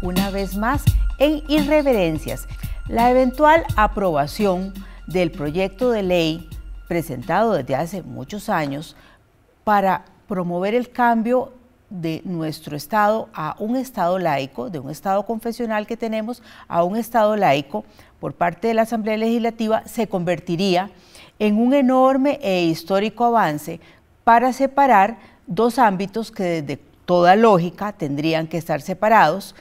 una vez más en Irreverencias. La eventual aprobación del proyecto de ley presentado desde hace muchos años para promover el cambio de nuestro Estado a un Estado laico, de un Estado confesional que tenemos a un Estado laico por parte de la Asamblea Legislativa, se convertiría en un enorme e histórico avance para separar dos ámbitos que desde toda lógica tendrían que estar separados,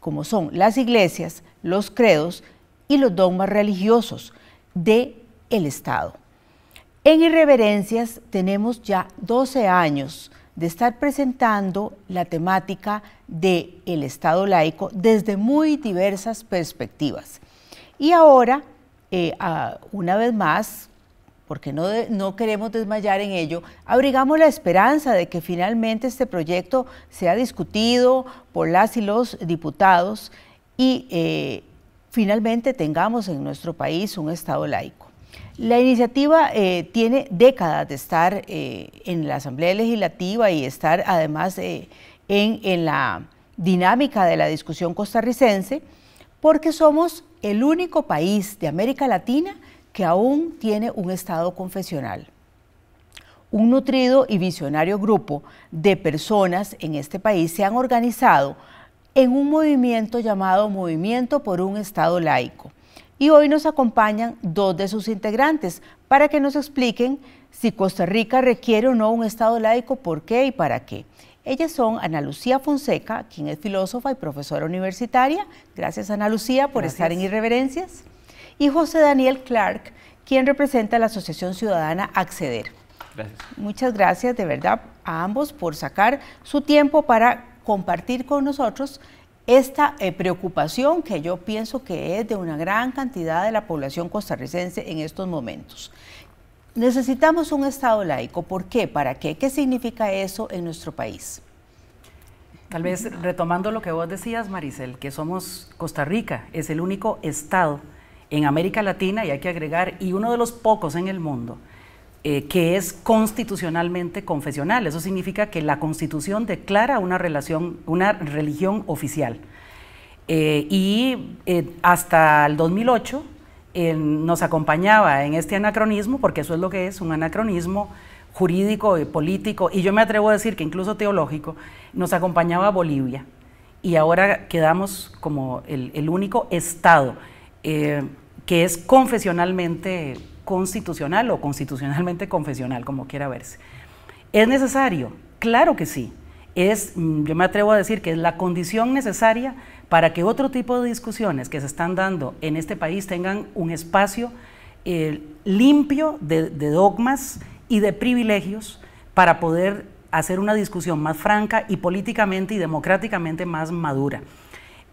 como son las iglesias, los credos y los dogmas religiosos del el Estado. En Irreverencias tenemos ya 12 años de estar presentando la temática del el Estado laico desde muy diversas perspectivas. Y ahora, eh, una vez más, porque no, no queremos desmayar en ello, abrigamos la esperanza de que finalmente este proyecto sea discutido por las y los diputados y eh, finalmente tengamos en nuestro país un Estado laico. La iniciativa eh, tiene décadas de estar eh, en la Asamblea Legislativa y estar además en, en, la dinámica de la discusión costarricense, porque somos el único país de América Latina que aún tiene un Estado confesional. Un nutrido y visionario grupo de personas en este país se han organizado en un movimiento llamado Movimiento por un Estado laico. Y hoy nos acompañan dos de sus integrantes para que nos expliquen si Costa Rica requiere o no un Estado laico, por qué y para qué. Ellas son Ana Lucía Fonseca, quien es filósofa y profesora universitaria. Gracias, Ana Lucía, por estar en Irreverencias y José Daniel Clark, quien representa la Asociación Ciudadana Acceder. Muchas gracias de verdad a ambos por sacar su tiempo para compartir con nosotros esta eh, preocupación que yo pienso que es de una gran cantidad de la población costarricense en estos momentos. Necesitamos un Estado laico. ¿Por qué? ¿Para qué? ¿Qué significa eso en nuestro país? Tal vez retomando lo que vos decías, Maricel, que somos Costa Rica, es el único Estado en América Latina, y hay que agregar, y uno de los pocos en el mundo, eh, que es constitucionalmente confesional. Eso significa que la constitución declara una, relación, una religión oficial. Eh, y eh, hasta el 2008 nos acompañaba en este anacronismo, porque eso es lo que es, un anacronismo jurídico y político, y yo me atrevo a decir que incluso teológico, nos acompañaba Bolivia. Y ahora quedamos como el, el único Estado eh, que es confesionalmente constitucional o constitucionalmente confesional, como quiera verse. ¿Es necesario? Claro que sí. Es, mm, yo me atrevo a decir que es la condición necesaria para que otro tipo de discusiones que se están dando en este país tengan un espacio eh, limpio de dogmas y de privilegios para poder hacer una discusión más franca y políticamente y democráticamente más madura.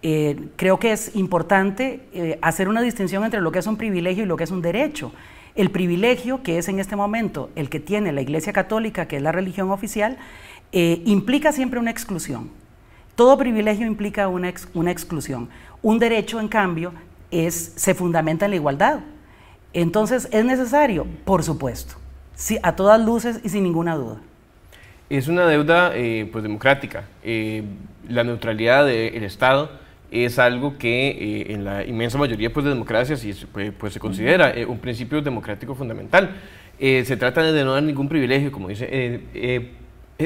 Eh, creo que es importante eh, hacer una distinción entre lo que es un privilegio y lo que es un derecho. El privilegio, que es en este momento el que tiene la Iglesia Católica, que es la religión oficial, eh, implica siempre una exclusión. Todo privilegio implica una, una exclusión. Un derecho, en cambio, es, se fundamenta en la igualdad. Entonces, ¿es necesario? Por supuesto. Sí, a todas luces y sin ninguna duda. Es una deuda pues democrática. la neutralidad del Estado es algo que eh, en la inmensa mayoría pues, de democracias pues, pues, se considera eh, un principio democrático fundamental. Eh, se trata de no dar ningún privilegio, como dice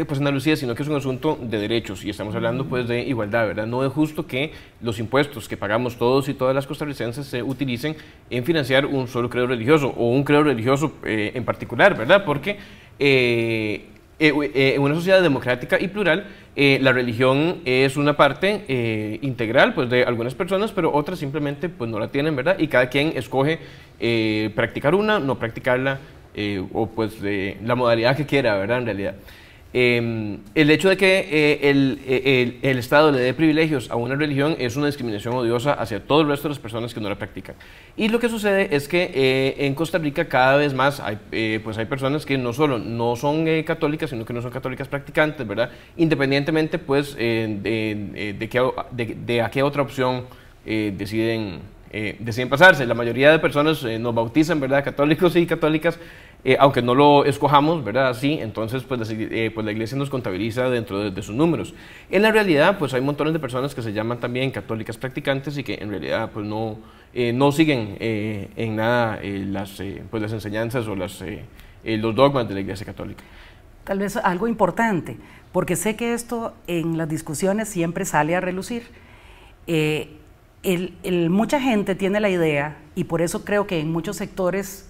pues Ana Lucía, sino que es un asunto de derechos y estamos hablando pues de igualdad, ¿verdad? No es justo que los impuestos que pagamos todos y todas las costarricenses se utilicen en financiar un solo credo religioso o un credo religioso en particular, ¿verdad? Porque en una sociedad democrática y plural eh, la religión es una parte eh, integral pues, de algunas personas, pero otras simplemente pues, no la tienen, ¿verdad? Y cada quien escoge eh, practicar una, no practicarla, o pues la modalidad que quiera, ¿verdad? En realidad. Em, el hecho de que eh, eh, el, el, Estado le dé privilegios a una religión es una discriminación odiosa hacia todo el resto de las personas que no la practican. Y lo que sucede es que eh, en Costa Rica cada vez más hay, pues hay personas que no solo no son católicas, sino que no son católicas practicantes, ¿verdad? Independientemente pues de, de, qué, de, de, a qué otra opción deciden, deciden pasarse. La mayoría de personas nos bautizan, ¿verdad? Católicos y católicas eh, aunque no lo escojamos, ¿verdad? Sí. entonces pues la, eh, pues la iglesia nos contabiliza dentro de, sus números. En la realidad, pues hay montones de personas que se llaman también católicas practicantes y que en realidad pues no, eh, no siguen en nada las, pues, las enseñanzas o las, los dogmas de la iglesia católica. Tal vez algo importante, porque sé que esto en las discusiones siempre sale a relucir mucha gente tiene la idea, y por eso creo que en muchos sectores,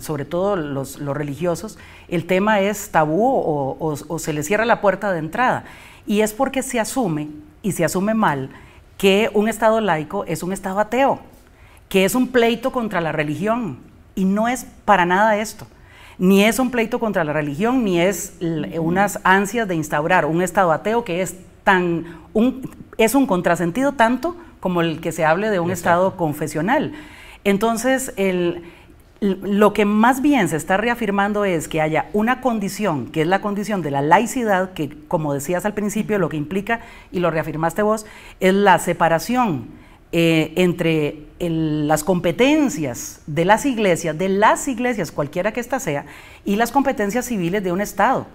sobre todo los, religiosos, el tema es tabú o, se le cierra la puerta de entrada. Y es porque se asume, y se asume mal, que un Estado laico es un Estado ateo, que es un pleito contra la religión. Y no es para nada esto ni es un pleito contra la religión, ni es unas ansias de instaurar un Estado ateo que es tan es un contrasentido tanto como el que se hable de un Estado confesional. Entonces, lo que más bien se está reafirmando es que haya una condición, que es la condición de la laicidad, que como decías al principio, lo que implica, y lo reafirmaste vos, es la separación eh, entre las competencias de las iglesias, de las iglesias, cualquiera que ésta sea, y las competencias civiles de un Estado.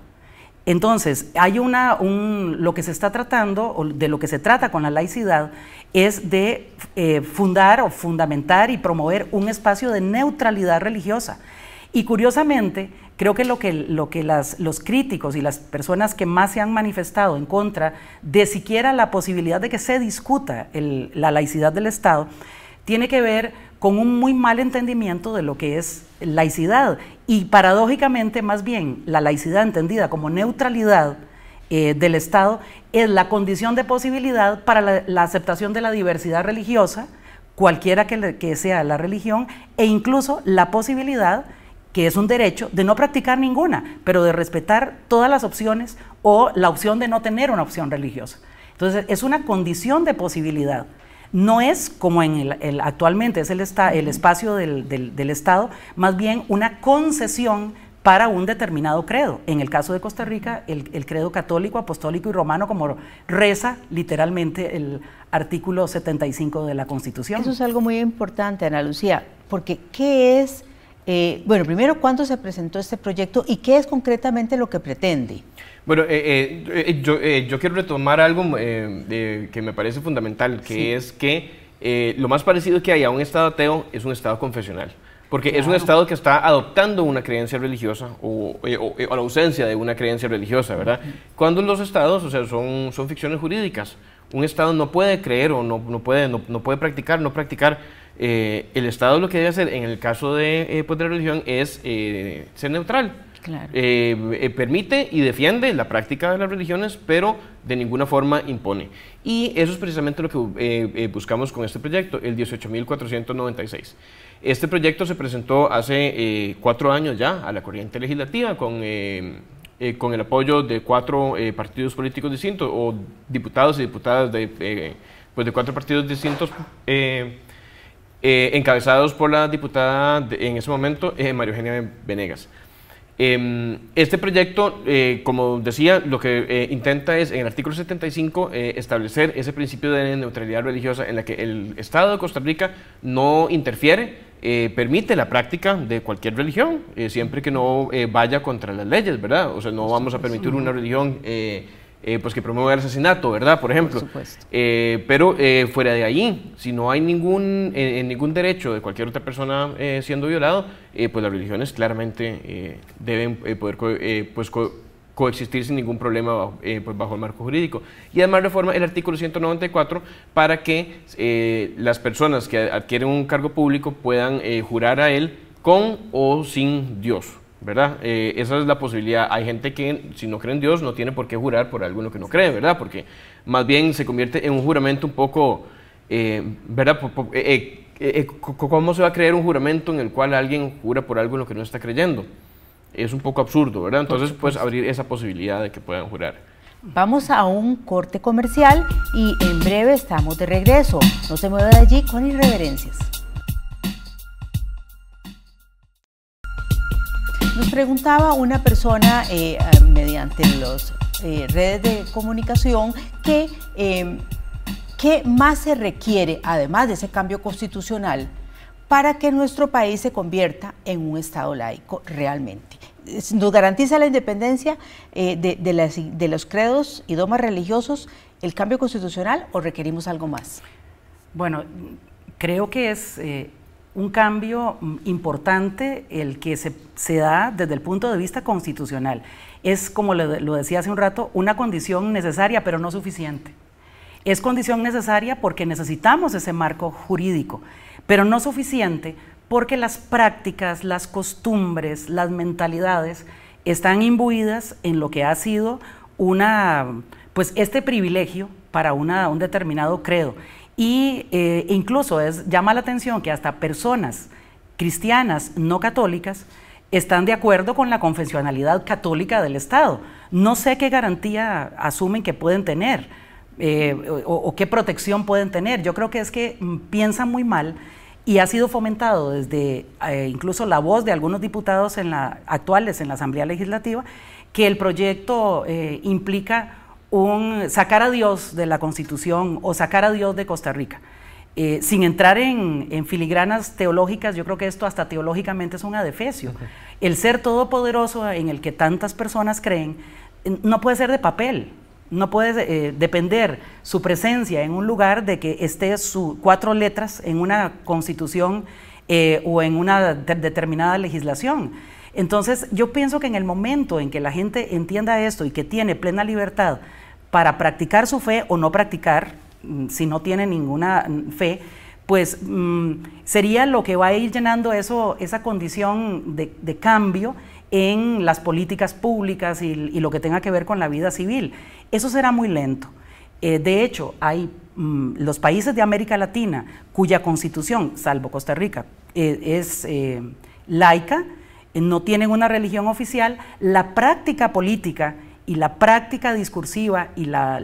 Entonces, hay una, lo que se está tratando, o de lo que se trata con la laicidad, es de eh, fundar o fundamentar y promover un espacio de neutralidad religiosa. Y curiosamente, creo que lo que, lo que los críticos y las personas que más se han manifestado en contra de siquiera la posibilidad de que se discuta la laicidad del Estado, tiene que ver con un muy mal entendimiento de lo que es laicidad. Y paradójicamente, más bien, la laicidad entendida como neutralidad eh, del Estado es la condición de posibilidad para la, aceptación de la diversidad religiosa, cualquiera que, que sea la religión, e incluso la posibilidad que es un derecho, de no practicar ninguna, pero de respetar todas las opciones o la opción de no tener una opción religiosa. Entonces, es una condición de posibilidad no es como en el, actualmente es el, el espacio del, Estado, más bien una concesión para un determinado credo. En el caso de Costa Rica, el, el credo católico, apostólico y romano, como reza literalmente el artículo 75 de la Constitución. Eso es algo muy importante, Ana Lucía, porque ¿qué es eh, bueno, primero, ¿cuándo se presentó este proyecto y qué es concretamente lo que pretende? Bueno, eh, eh, yo, quiero retomar algo que me parece fundamental, que es que lo más parecido que hay a un Estado ateo es un Estado confesional. Porque es un Estado que está adoptando una creencia religiosa o, la ausencia de una creencia religiosa, ¿verdad? Cuando los Estados, o sea, son, son ficciones jurídicas. Un Estado no puede creer o no, puede, no puede practicar, no practicar eh, el Estado lo que debe hacer en el caso de, eh, pues, la religión es eh, ser neutral. Eh, permite y defiende la práctica de las religiones, pero de ninguna forma impone. Y eso es precisamente lo que buscamos con este proyecto, el 18.496. Este proyecto se presentó hace cuatro años ya a la corriente legislativa con... con el apoyo de cuatro partidos políticos distintos o diputados y diputadas de, pues de cuatro partidos distintos eh, encabezados por la diputada en ese momento, eh, María Eugenia Venegas. Em, este proyecto, eh, como decía, lo que eh, intenta es, en el artículo 75, establecer ese principio de neutralidad religiosa en la que el Estado de Costa Rica no interfiere permite la práctica de cualquier religión, siempre que no vaya contra las leyes, ¿verdad? O sea, no vamos a permitir una religión eh, pues que promueve el asesinato, ¿verdad? Por ejemplo. Eh, pero eh, fuera de ahí, si no hay ningún, ningún derecho de cualquier otra persona siendo violado, pues las religiones claramente deben poder pues, coexistir sin ningún problema pues, bajo, el marco jurídico. Y además reforma el artículo 194 para que las personas que adquieren un cargo público puedan jurar a él con o sin Dios. ¿verdad? Eh, esa es la posibilidad. Hay gente que, si no cree en Dios, no tiene por qué jurar por algo en lo que no cree, ¿verdad? Porque más bien se convierte en un juramento un poco, eh, ¿verdad? Eh, ¿Cómo se va a creer un juramento en el cual alguien jura por algo en lo que no está creyendo? Es un poco absurdo, ¿verdad? Entonces, pues abrir esa posibilidad de que puedan jurar. Vamos a un corte comercial y en breve estamos de regreso. No se mueva de allí con irreverencias. Nos preguntaba una persona eh, eh, mediante las eh, redes de comunicación que, qué más se requiere, además de ese cambio constitucional, para que nuestro país se convierta en un Estado laico realmente. Nos garantiza la independencia de, de los credos y dogmas religiosos el cambio constitucional o requerimos algo más? Bueno, creo que es un cambio mm, importante el que se, da desde el punto de vista constitucional. Es, como lo, decía hace un rato, una condición necesaria, pero no suficiente. Es condición necesaria porque necesitamos ese marco jurídico, pero no suficiente porque las prácticas, las costumbres, las mentalidades están imbuidas en lo que ha sido una, pues este privilegio para una, un determinado credo. Y eh, incluso es, llama la atención que hasta personas cristianas no católicas están de acuerdo con la confesionalidad católica del Estado. No sé qué garantía asumen que pueden tener eh, o, qué protección pueden tener. Yo creo que es que mm, piensan muy mal y ha sido fomentado desde eh, incluso la voz de algunos diputados en la, actuales en la Asamblea Legislativa que el proyecto implica un, sacar a Dios de la Constitución o sacar a Dios de Costa Rica. Eh, sin entrar en, filigranas teológicas, yo creo que esto hasta teológicamente es un adefesio. El ser todopoderoso en el que tantas personas creen no puede ser de papel, no puede eh, depender su presencia en un lugar de que esté su cuatro letras en una constitución eh, o en una determinada legislación. Entonces, yo pienso que en el momento en que la gente entienda esto y que tiene plena libertad para practicar su fe o no practicar, mm, si no tiene ninguna mm, fe, pues mm, sería lo que va a ir llenando esa condición de, cambio en las políticas públicas y, lo que tenga que ver con la vida civil. Eso será muy lento. Eh, de hecho, hay los países de América Latina cuya constitución, salvo Costa Rica, eh, es eh, laica, no tienen una religión oficial, la práctica política y la práctica discursiva y la,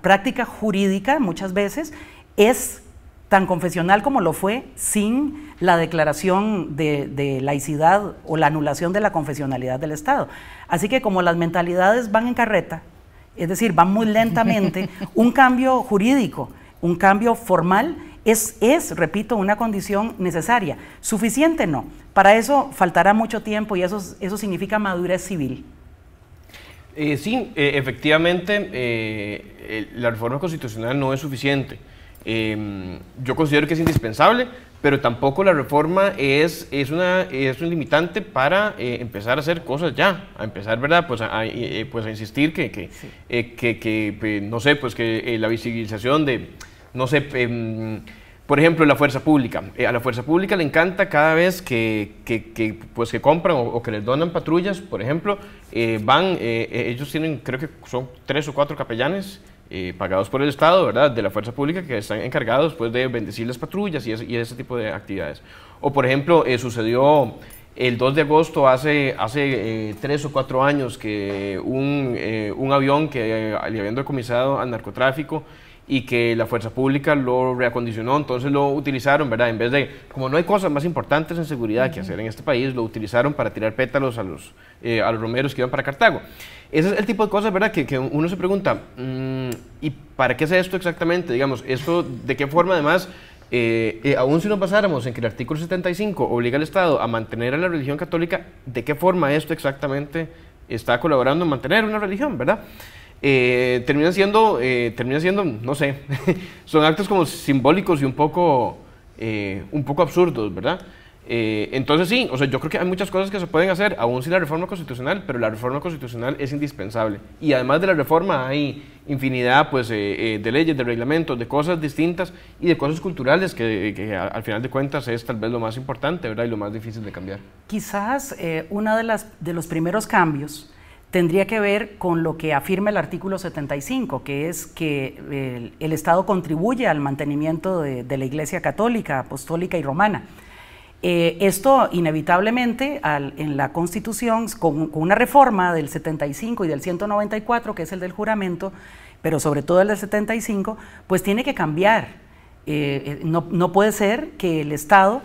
práctica jurídica muchas veces es tan confesional como lo fue sin la declaración de, laicidad o la anulación de la confesionalidad del Estado. Así que como las mentalidades van en carreta, es decir, van muy lentamente, un cambio jurídico, un cambio formal es, repito, una condición necesaria. Suficiente no. Para eso faltará mucho tiempo y eso significa madurez civil. Eh, sí, eh, efectivamente, eh, la reforma constitucional no es suficiente. Em, yo considero que es indispensable, pero tampoco la reforma es, es, una, es un limitante para eh, empezar a hacer cosas ya, a empezar, ¿verdad? Pues a, pues a insistir que, que, pues, no sé, pues que la visibilización de, no sé, em, por ejemplo, la fuerza pública. Eh, a la fuerza pública le encanta cada vez que, que, pues, que compran o, que les donan patrullas, por ejemplo, eh, van, eh, ellos tienen, creo que son tres o cuatro capellanes pagados por el Estado, ¿verdad? De la fuerza pública que están encargados pues, de bendecir las patrullas y ese, tipo de actividades. O, por ejemplo, sucedió el 2 de agosto, hace, hace tres o cuatro años, que un, un avión que eh, le habían decomisado al narcotráfico y que la fuerza pública lo reacondicionó, entonces lo utilizaron, ¿verdad? En vez de, como no hay cosas más importantes en seguridad que hacer en este país, lo utilizaron para tirar pétalos a los, eh, a los romeros que iban para Cartago. Ese es el tipo de cosas, ¿verdad? Que, que uno se pregunta, mm, ¿y para qué es esto exactamente? Digamos, ¿esto de qué forma además... Eh, eh, aún si nos basáramos en que el artículo 75 obliga al Estado a mantener a la religión católica, ¿de qué forma esto exactamente está colaborando en mantener una religión, verdad? eh, terminan siendo, eh, siendo, no sé, son actos como simbólicos y un poco, eh, un poco absurdos, ¿verdad? Eh, entonces sí, o sea, yo creo que hay muchas cosas que se pueden hacer, aún sin la reforma constitucional, pero la reforma constitucional es indispensable. Y además de la reforma hay infinidad pues, eh, de leyes, de reglamentos, de cosas distintas y de cosas culturales que, al final de cuentas es tal vez lo más importante ¿verdad? y lo más difícil de cambiar. Quizás uno de, las, de los primeros cambios tendría que ver con lo que afirma el artículo 75, que es que el, Estado contribuye al mantenimiento de, la Iglesia Católica, Apostólica y Romana. Eh, esto inevitablemente en la Constitución, con, una reforma del 75 y del 194, que es el del juramento, pero sobre todo el del 75, pues tiene que cambiar. Eh, eh, no puede ser que el Estado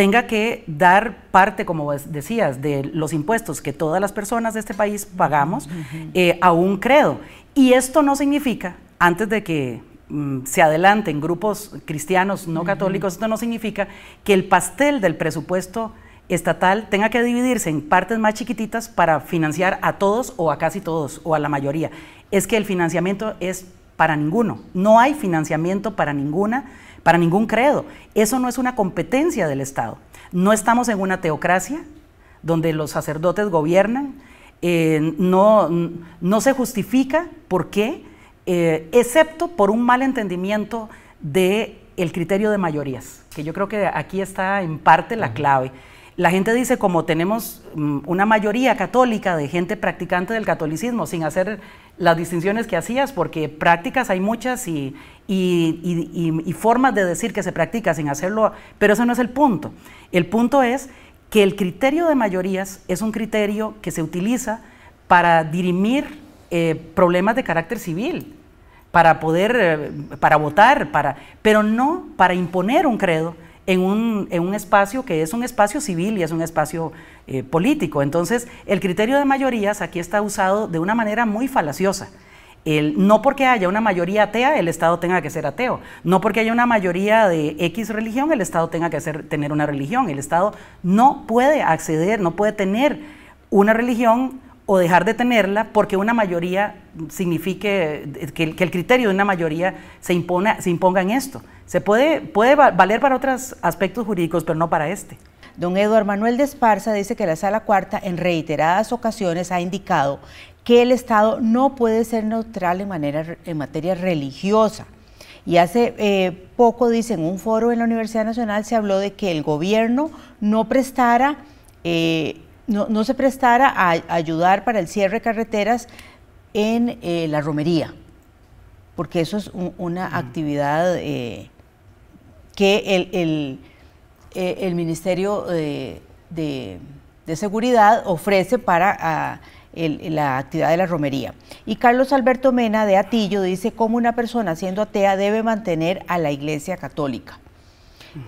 tenga que dar parte, como decías, de los impuestos que todas las personas de este país pagamos eh, a un credo. Y esto no significa, antes de que mm, se adelanten grupos cristianos no católicos, esto no significa que el pastel del presupuesto estatal tenga que dividirse en partes más chiquititas para financiar a todos o a casi todos o a la mayoría. Es que el financiamiento es para ninguno. No hay financiamiento para ninguna para ningún credo. Eso no es una competencia del Estado. No estamos en una teocracia donde los sacerdotes gobiernan. Eh, no, se justifica por qué, eh, excepto por un mal entendimiento del criterio de mayorías, que yo creo que aquí está en parte la clave. La gente dice, como tenemos mm, una mayoría católica de gente practicante del catolicismo, sin hacer las distinciones que hacías, porque prácticas hay muchas y, formas de decir que se practica sin hacerlo, pero ese no es el punto. El punto es que el criterio de mayorías es un criterio que se utiliza para dirimir eh, problemas de carácter civil, para poder, eh, para votar, pero no para imponer un credo, en un, en un, espacio que es un espacio civil y es un espacio eh, político. Entonces, el criterio de mayorías aquí está usado de una manera muy falaciosa. El, no porque haya una mayoría atea, el Estado tenga que ser ateo. No porque haya una mayoría de X religión, el Estado tenga que ser, tener una religión. El Estado no puede acceder, no puede tener una religión o dejar de tenerla porque una mayoría signifique eh, que, el criterio de una mayoría se, impone, se imponga en esto. Se puede, puede valer para otros aspectos jurídicos, pero no para este. Don Eduardo Manuel de Esparza dice que la Sala Cuarta en reiteradas ocasiones ha indicado que el Estado no puede ser neutral en, materia religiosa. Y hace eh, poco, dice, en un foro en la Universidad Nacional se habló de que el gobierno no prestara eh, no, se prestara a, ayudar para el cierre de carreteras en eh, la romería, porque eso es una mm. actividad eh, que el, eh, Ministerio de, Seguridad ofrece para ah, la actividad de la romería. Y Carlos Alberto Mena de Atillo dice cómo una persona siendo atea debe mantener a la Iglesia Católica.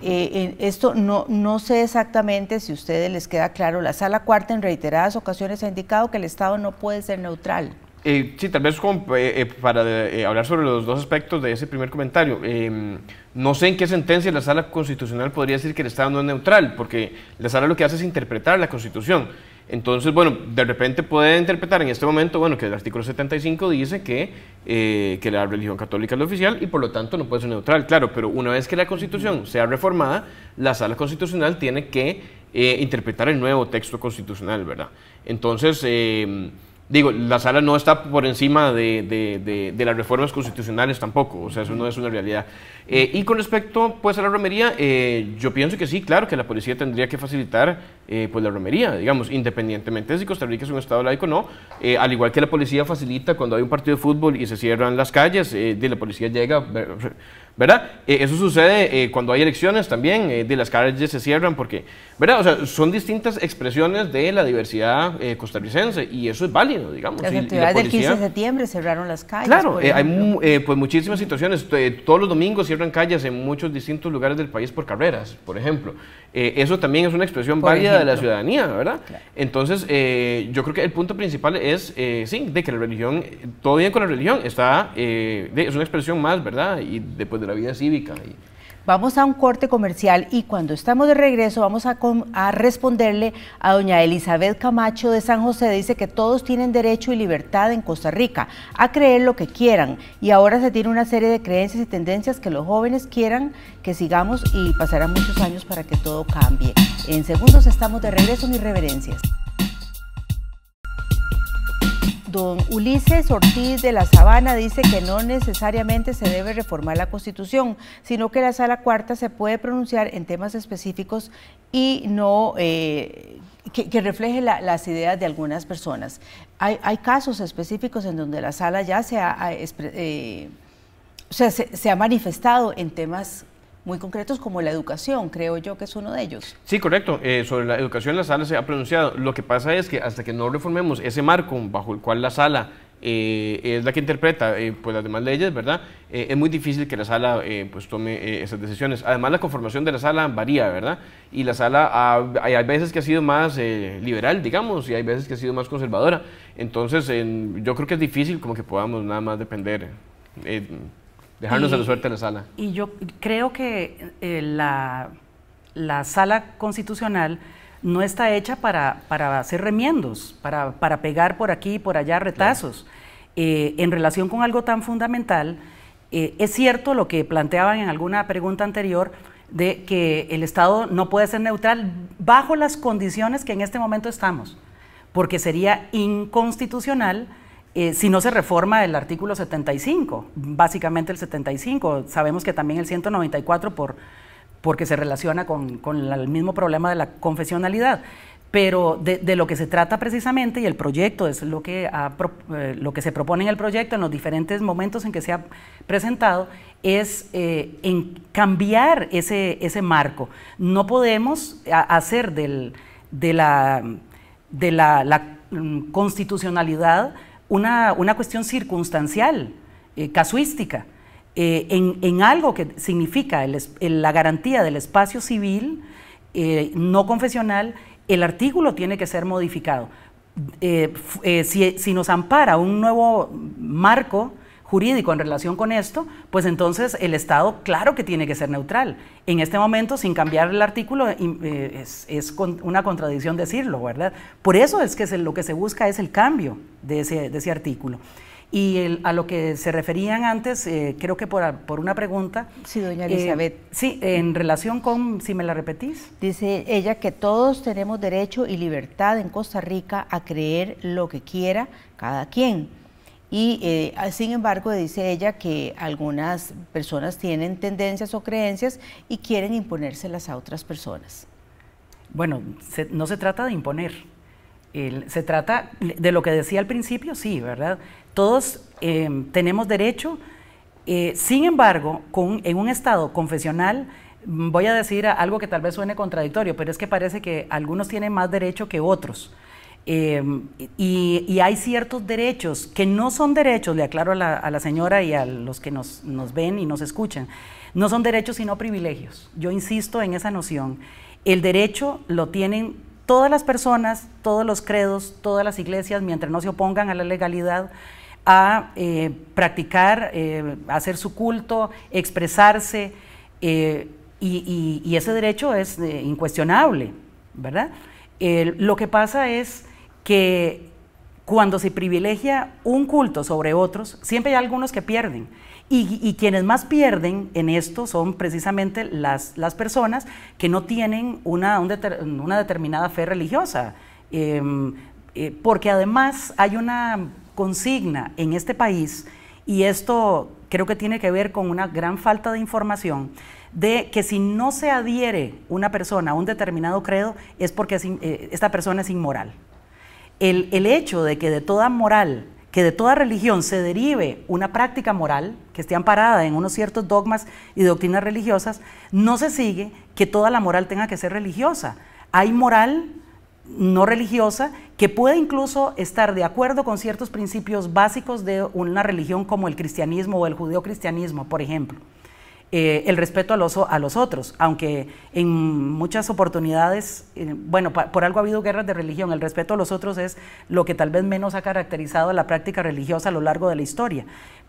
Eh, esto no, sé exactamente si a ustedes les queda claro. La sala cuarta en reiteradas ocasiones ha indicado que el Estado no puede ser neutral. Eh, sí, tal vez eh, para hablar sobre los dos aspectos de ese primer comentario. no sé en qué sentencia la sala constitucional podría decir que el Estado no es neutral, porque la sala lo que hace es interpretar la Constitución. Entonces, bueno, de repente puede interpretar en este momento, bueno, que el artículo 75 dice que, eh, que la religión católica es la oficial y por lo tanto no puede ser neutral, claro, pero una vez que la constitución sea reformada, la sala constitucional tiene que eh, interpretar el nuevo texto constitucional, ¿verdad? Entonces, eh, digo, la sala no está por encima de, de, las reformas constitucionales tampoco, o sea, eso no es una realidad. y con respecto, pues, a la romería, yo pienso que sí, claro, que la policía tendría que facilitar eh, pues la romería, digamos, independientemente si Costa Rica es un Estado laico o no, eh, al igual que la policía facilita cuando hay un partido de fútbol y se cierran las calles, eh, de la policía llega, ¿verdad? eso sucede cuando hay elecciones también, de las calles se cierran porque, ¿verdad? O sea, son distintas expresiones de la diversidad costarricense y eso es válido, digamos. Las actividades del 15 de septiembre cerraron las calles. Claro, hay pues muchísimas situaciones, todos los domingos cierran calles en muchos distintos lugares del país por carreras, por ejemplo. Eh, eso también es una expresión válida de la ciudadanía, ¿verdad? Entonces, eh, yo creo que el punto principal es, eh, sí, de que la religión, todo bien con la religión, está, es una expresión más, ¿verdad? Y después de la vida cívica. Y, Vamos a un corte comercial y cuando estamos de regreso vamos a, responderle a doña Elizabeth Camacho de San José. Dice que todos tienen derecho y libertad en Costa Rica a creer lo que quieran y ahora se tiene una serie de creencias y tendencias que los jóvenes quieran que sigamos y pasarán muchos años para que todo cambie. En segundos estamos de regreso, mis reverencias. Don Ulises Ortiz de la Sabana dice que no necesariamente se debe reformar la Constitución, sino que la Sala Cuarta se puede pronunciar en temas específicos y no eh, que, refleje las ideas de algunas personas. Hay, casos específicos en donde la Sala ya se ha, eh, se ha manifestado en temas muy concretos como la educación, creo yo que es uno de ellos. Sí, correcto. Eh, sobre la educación la sala se ha pronunciado. Lo que pasa es que hasta que no reformemos ese marco bajo el cual la sala eh, es la que interpreta eh, pues las demás leyes, ¿verdad? es muy difícil que la sala pues tome esas decisiones. Además, la conformación de la sala varía, ¿verdad? Y la sala hay, hay, veces que ha sido más liberal, digamos, y hay veces que ha sido más conservadora. Entonces, yo creo que es difícil como que podamos nada más depender Dejarnos y, la suerte en la sala. Y yo creo que eh, la, la, sala constitucional no está hecha para, para hacer remiendos, para, para, pegar por aquí y por allá retazos. Eh, en relación con algo tan fundamental, eh, es cierto lo que planteaban en alguna pregunta anterior, de que el Estado no puede ser neutral bajo las condiciones que en este momento estamos, porque sería inconstitucional eh, si no se reforma el artículo 75, básicamente el 75, sabemos que también el 194 por, porque se relaciona con, el mismo problema de la confesionalidad. Pero de, lo que se trata precisamente y el proyecto es lo que, eh, lo que se propone en el proyecto en los diferentes momentos en que se ha presentado es eh, en cambiar ese, marco. No podemos hacer de la, de la mm, constitucionalidad una, una cuestión circunstancial, eh, casuística, eh, en, en, algo que significa la garantía del espacio civil eh, no confesional, el artículo tiene que ser modificado. si, nos ampara un nuevo marco jurídico en relación con esto, pues entonces el Estado claro que tiene que ser neutral. En este momento, sin cambiar el artículo, eh, es, una contradicción decirlo, ¿verdad? Por eso es que lo que se busca es el cambio de ese, artículo. Y a lo que se referían antes, eh, creo que por, una pregunta. Sí, doña eh, Elizabeth. sí, en relación con, si me la repetís. Dice ella que todos tenemos derecho y libertad en Costa Rica a creer lo que quiera cada quien y eh, sin embargo dice ella que algunas personas tienen tendencias o creencias y quieren imponérselas a otras personas. Bueno, no se trata de imponer. se trata de lo que decía al principio, sí, ¿verdad? Todos em, tenemos derecho. Eh, sin embargo, en un estado confesional, voy a decir algo que tal vez suene contradictorio, pero es que parece que algunos tienen más derecho que otros. Em, y, hay ciertos derechos que no son derechos, le aclaro a la, señora y a los que nos, ven y nos escuchan, no son derechos sino privilegios. Yo insisto en esa noción. El derecho lo tienen todas las personas, todos los credos, todas las iglesias, mientras no se opongan a la legalidad, a eh, practicar, eh, hacer su culto, expresarse, eh, y, y, ese derecho es incuestionable, ¿verdad? lo que pasa es que cuando se privilegia un culto sobre otros, siempre hay algunos que pierden. Y, quienes más pierden en esto son precisamente las, personas que no tienen una, determinada fe religiosa. Em, eh, porque además hay una consigna en este país, y esto creo que tiene que ver con una gran falta de información, de que si no se adhiere una persona a un determinado credo es porque eh, esta persona es inmoral el, hecho de que de toda moral que de toda religión se derive una práctica moral que esté amparada en unos ciertos dogmas y doctrinas religiosas, no se sigue que toda la moral tenga que ser religiosa. Hay moral no religiosa que puede incluso estar de acuerdo con ciertos principios básicos de una religión como el cristianismo o el judeocristianismo, por ejemplo. Eh, el respeto a los, a los otros, aunque en muchas oportunidades, eh, bueno, por algo ha habido guerras de religión, el respeto a los otros es lo que tal vez menos ha caracterizado la práctica religiosa a lo largo de la historia.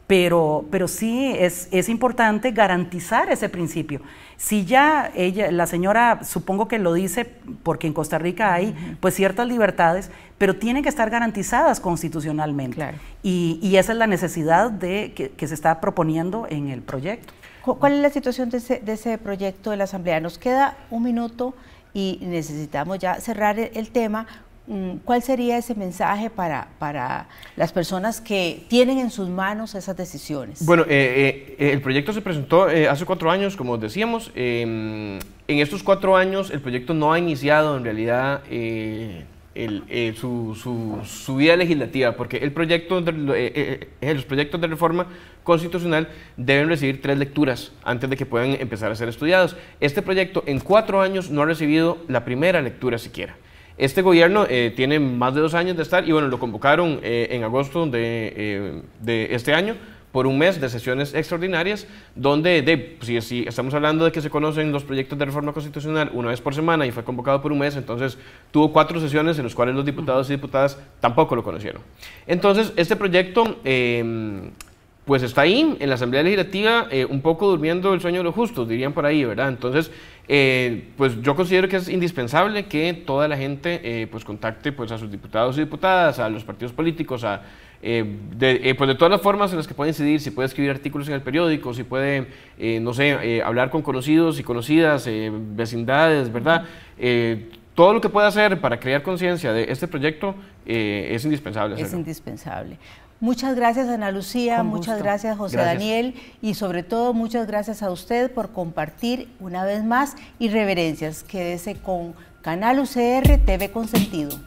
Pero, pero sí es, es importante garantizar ese principio. Si ya ella, la señora, supongo que lo dice, porque en Costa Rica hay pues ciertas libertades, pero tienen que estar garantizadas constitucionalmente. Y, y, esa es la necesidad de, que se está proponiendo en el proyecto. ¿Cuál es la situación de ese, proyecto de la Asamblea? Nos queda un minuto y necesitamos ya cerrar el tema. Mm, ¿Cuál sería ese mensaje para, las personas que tienen en sus manos esas decisiones? Bueno, eh, eh, el proyecto se presentó eh, hace cuatro años, como decíamos. Em, en estos cuatro años el proyecto no ha iniciado en realidad eh, su, vida legislativa, porque el proyecto eh, eh, los proyectos de reforma constitucional deben recibir tres lecturas antes de que puedan empezar a ser estudiados. Este proyecto en cuatro años no ha recibido la primera lectura siquiera. Este gobierno tiene más de dos años de estar y bueno, lo convocaron en agosto de este año por un mes de sesiones extraordinarias, donde de, si, estamos hablando de que se conocen los proyectos de reforma constitucional una vez por semana y fue convocado por un mes, entonces tuvo cuatro sesiones en las cuales los diputados y diputadas tampoco lo conocieron. Entonces, este proyecto... Em, pues está ahí, en la Asamblea Legislativa, eh, un poco durmiendo el sueño de los justos, dirían por ahí, ¿verdad? Entonces, eh, pues yo considero que es indispensable que toda la gente eh, pues contacte pues a sus diputados y diputadas, a los partidos políticos, a eh, de, eh, pues de todas las formas en las que puede incidir, si puede escribir artículos en el periódico, si puede, eh, no sé, hablar con conocidos y conocidas, vecindades, ¿verdad? todo lo que pueda hacer para crear conciencia de este proyecto es indispensable. Es indispensable. Muchas gracias Ana Lucía, muchas gracias José Daniel y sobre todo muchas gracias a usted por compartir una vez más Irreverencias reverencias. Quédese con Canal UCR TV Consentido.